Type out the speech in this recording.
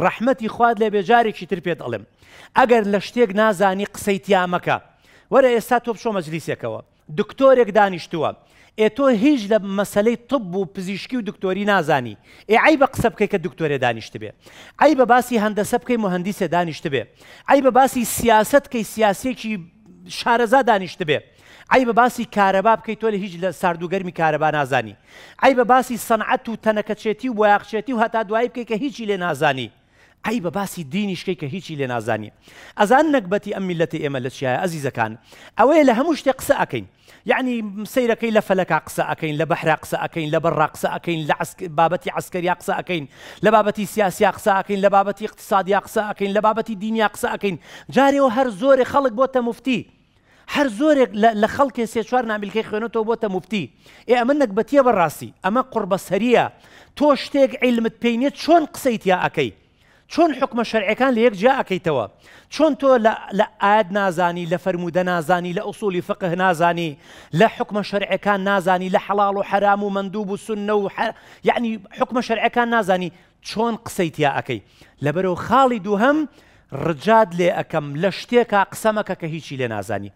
ڕەحمەتی خوارد لێ بێجارێکی تر پێت ئەڵم ئەگەر لە شتێک نازانی قسەی تیامەکە وەرە ئێستا تۆ بشۆ مەجلیسێکەوە دکتۆرێک دانیشتووە ئێ تۆ هیچ لە مەسلەی تب و پزیشکی و دکتۆری نازانی ئێ ئای بە قسە بکەی کە دکتۆرێ دانیشت بێ ئای بە باسی هەندەسە بکەی مهندیسێ دانیشت بێ ئای بە باسی سیاست کەی سیاسێکی شارەزا دانیشت بێ ئای بە باسی کارەبا بکەیت تۆ لە هیچ لە ساردوگەرمی کارەبا نازانی ئای بە باسی سەنعەت و تەنەکەچێتی و بۆیاخچێتی و هەتا دوای بکەی کە هیچی لێ نازانی ئەی بە باسی دینی شکەی کە هیچی لێ نازانانی ئەزان نەکبەتی ئەم میلەتی ئێمە لە چیایە ئەزیزەکان ئەوەیە لە هەموو شتێ قسە ئەەکەین یعنی سیرەکەی لە فەلەکە قسە ئەەکەین لە بەحرا قسە ئەەکەین لە بەڕ قسە ئەەکەین لە بابەتی عسکەریا قسە ئەەکەین لە بابەتی سیاسی قسە ئەەکەین لە بابەتی اقتصادیا قسە ئەەکەین لە بابەتی دینیا قسە ئەەکەین جارێەوە هەر زۆرێ خەڵک بۆتە مفتی. هەر زۆرێک لە خەڵکێ سێ چوار نامیلکەی خوێنەوە بۆتە مفتی ئێ ئەمە نەکبەتیە بەڕاستی ئەمە قڕبە سەریە تۆ شتێک عیلمت پێینێت چۆن قسەیت یا ئەەکەی چۆن حکمە لیک لە کی تو چون تو ل ل آد نازانی ل فرمود نازانی ل اصول فقه نازانی لە حکمە شەرعەکان نازانی ل حلال و حرام و مندوب و سنە و یعنی حکمە شەرعەکان نازانی اکی ل تیا ئەەکەی لەبەرەوە خاڵی رجاد ڕجاد لێ ئەەکەم لە شتێکە قسەمەکە کە هیچی ل نازانی.